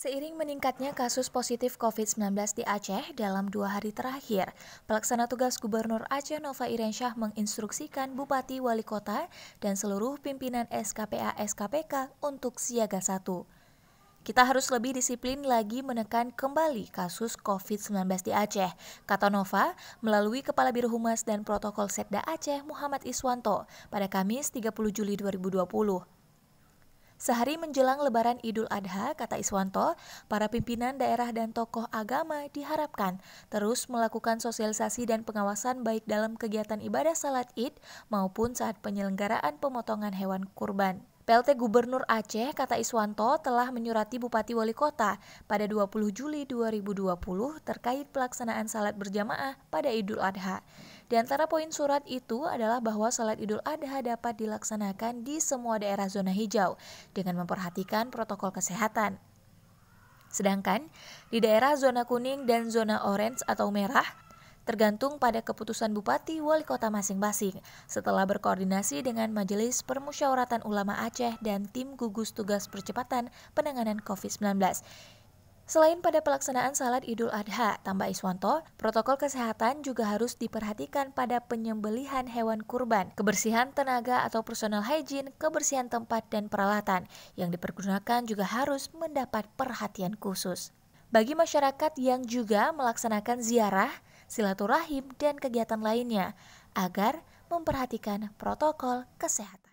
Seiring meningkatnya kasus positif COVID-19 di Aceh dalam dua hari terakhir, pelaksana tugas Gubernur Aceh Nova Irensyah menginstruksikan Bupati Wali Kota dan seluruh pimpinan SKPA SKPK untuk siaga satu. Kita harus lebih disiplin lagi menekan kembali kasus COVID-19 di Aceh, kata Nova melalui Kepala Biro Humas dan Protokol Setda Aceh Muhammad Iswanto pada Kamis 30 Juli 2020. Sehari menjelang lebaran Idul Adha, kata Iswanto, para pimpinan daerah dan tokoh agama diharapkan terus melakukan sosialisasi dan pengawasan baik dalam kegiatan ibadah salat Id maupun saat penyelenggaraan pemotongan hewan kurban. PLT Gubernur Aceh, kata Iswanto, telah menyurati Bupati Wali Kota pada 20 Juli 2020 terkait pelaksanaan salat berjamaah pada Idul Adha. Di antara poin surat itu adalah bahwa salat Idul Adha dapat dilaksanakan di semua daerah zona hijau dengan memperhatikan protokol kesehatan. Sedangkan di daerah zona kuning dan zona orange atau merah, tergantung pada keputusan bupati wali kota masing-masing setelah berkoordinasi dengan Majelis Permusyawaratan Ulama Aceh dan tim gugus tugas percepatan penanganan COVID-19. Selain pada pelaksanaan salat Idul Adha, tambah Iswanto, protokol kesehatan juga harus diperhatikan pada penyembelihan hewan kurban, kebersihan tenaga atau personal hygiene, kebersihan tempat dan peralatan yang dipergunakan juga harus mendapat perhatian khusus. Bagi masyarakat yang juga melaksanakan ziarah, silaturahim, dan kegiatan lainnya, agar memperhatikan protokol kesehatan.